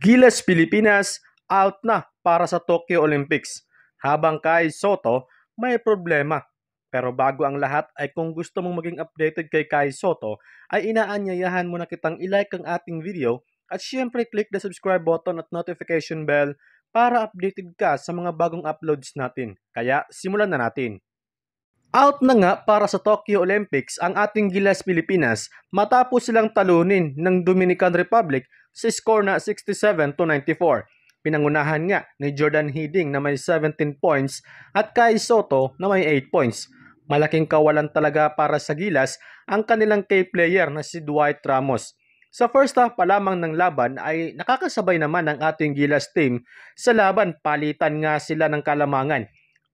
Gilas Pilipinas out na para sa Tokyo Olympics. Habang kay Soto, may problema. Pero bago ang lahat ay kung gusto mong maging updated kay Kai Soto, ay inaanyayahan mo na kitang ilike ang ating video at siyempre click the subscribe button at notification bell para updated ka sa mga bagong uploads natin. Kaya simulan na natin. Out na nga para sa Tokyo Olympics ang ating Gilas Pilipinas matapos silang talunin ng Dominican Republic sa score na 67 to 94. Pinangunahan nga ni Jordan Hiding na may 17 points at Kai Soto na may 8 points. Malaking kawalan talaga para sa Gilas ang kanilang key player na si Dwight Ramos. Sa first half pa lamang ng laban ay nakakasabay naman ang ating Gilas team sa laban palitan nga sila ng kalamangan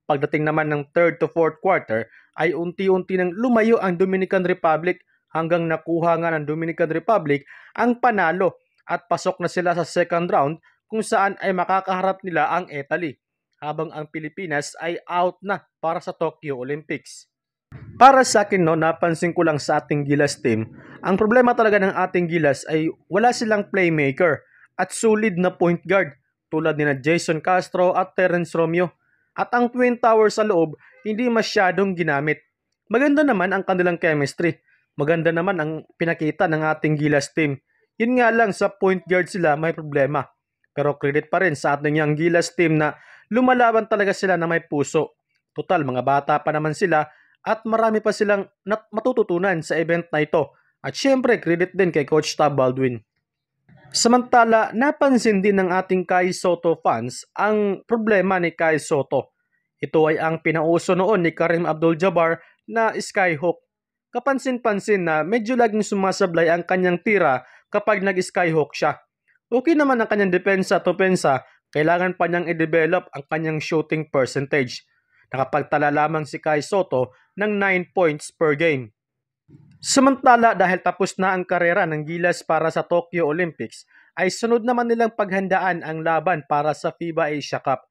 Pagdating naman ng third to fourth quarter ay unti-unti nang lumayo ang Dominican Republic hanggang nakuha nga ng Dominican Republic ang panalo at pasok na sila sa second round kung saan ay makakaharap nila ang Italy habang ang Pilipinas ay out na para sa Tokyo Olympics. Para sa akin no, napansin ko lang sa ating Gilas team, ang problema talaga ng ating Gilas ay wala silang playmaker at solid na point guard tulad ni na Jason Castro at Terence Romeo at ang Twin Tower sa loob hindi masyadong ginamit. Maganda naman ang kanilang chemistry. Maganda naman ang pinakita ng ating Gilas team. Yun nga lang sa point guard sila may problema. Pero credit pa rin sa ating yung Gilas team na lumalaban talaga sila na may puso. Total, mga bata pa naman sila at marami pa silang matututunan sa event na ito. At syempre, credit din kay Coach Tab Baldwin. Samantala, napansin din ng ating Kai Soto fans ang problema ni Kai Soto. Ito ay ang pinauso noon ni Karim Abdul-Jabbar na skyhook. Kapansin-pansin na medyo laging sumasablay ang kanyang tira kapag nag-skyhook siya. Okay naman ang kanyang depensa at opensa, kailangan pa niyang i-develop ang kanyang shooting percentage. Nakapagtala lamang si Kai Soto ng 9 points per game. Samantala dahil tapos na ang karera ng Gilas para sa Tokyo Olympics, ay sunod naman nilang paghandaan ang laban para sa FIBA Asia Cup.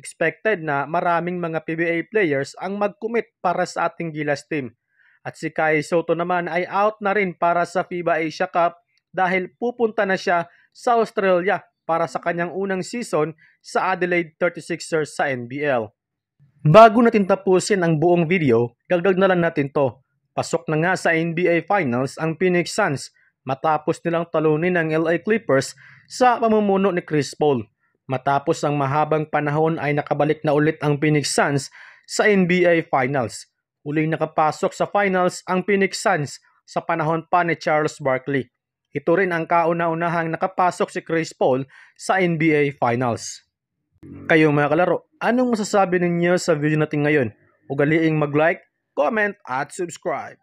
Expected na maraming mga PBA players ang mag-commit para sa ating Gilas team. At si Kai Soto naman ay out na rin para sa FIBA Asia Cup dahil pupunta na siya sa Australia para sa kanyang unang season sa Adelaide 36ers sa NBL. Bago natin tapusin ang buong video, dagdag na lang natin to. Pasok na nga sa NBA Finals ang Phoenix Suns matapos nilang talunin ang LA Clippers sa pamumuno ni Chris Paul. Matapos ang mahabang panahon ay nakabalik na ulit ang Phoenix Suns sa NBA Finals. Huling nakapasok sa finals ang Phoenix Suns sa panahon pa ni Charles Barkley. Ito rin ang kauna-unahang nakapasok si Chris Paul sa NBA Finals. Kayo mga kalaro, anong masasabi ninyo sa video natin ngayon? Ugaliing mag-like, comment, and subscribe.